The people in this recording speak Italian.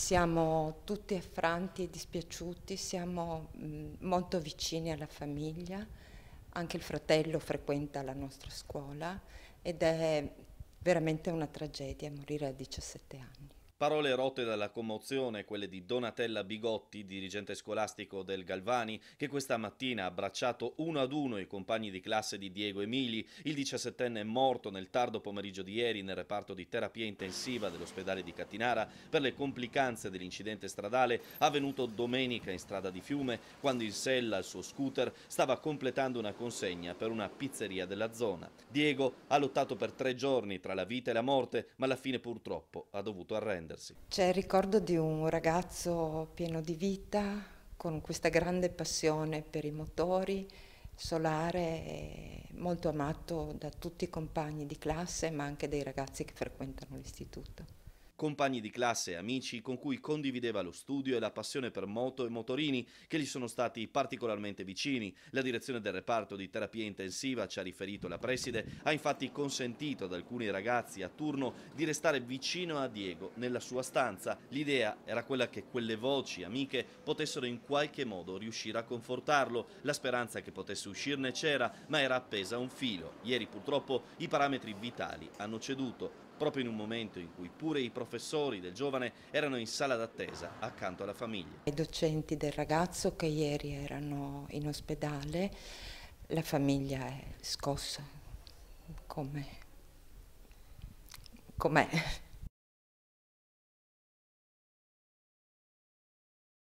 Siamo tutti affranti e dispiaciuti, siamo mm, molto vicini alla famiglia, anche il fratello frequenta la nostra scuola ed è veramente una tragedia morire a 17 anni. Parole rotte dalla commozione quelle di Donatella Bigotti, dirigente scolastico del Galvani, che questa mattina ha abbracciato uno ad uno i compagni di classe di Diego Emili, il 17enne morto nel tardo pomeriggio di ieri nel reparto di terapia intensiva dell'ospedale di Cattinara per le complicanze dell'incidente stradale avvenuto domenica in strada di Fiume, quando in Sella, al suo scooter, stava completando una consegna per una pizzeria della zona. Diego ha lottato per tre giorni tra la vita e la morte, ma alla fine purtroppo ha dovuto arrendere difendersi. C'è il ricordo di un ragazzo pieno di vita, con questa grande passione per i motori, solare, molto amato da tutti i compagni di classe, ma anche dai ragazzi che frequentano l'istituto compagni di classe e amici con cui condivideva lo studio e la passione per moto e motorini che gli sono stati particolarmente vicini. La direzione del reparto di terapia intensiva, ci ha riferito la preside, ha infatti consentito ad alcuni ragazzi a turno di restare vicino a Diego nella sua stanza. L'idea era quella che quelle voci amiche potessero in qualche modo riuscire a confortarlo. La speranza che potesse uscirne c'era, ma era appesa a un filo. Ieri purtroppo i parametri vitali hanno ceduto proprio in un momento in cui pure i professori del giovane erano in sala d'attesa accanto alla famiglia. I docenti del ragazzo che ieri erano in ospedale, la famiglia è scossa come com'è.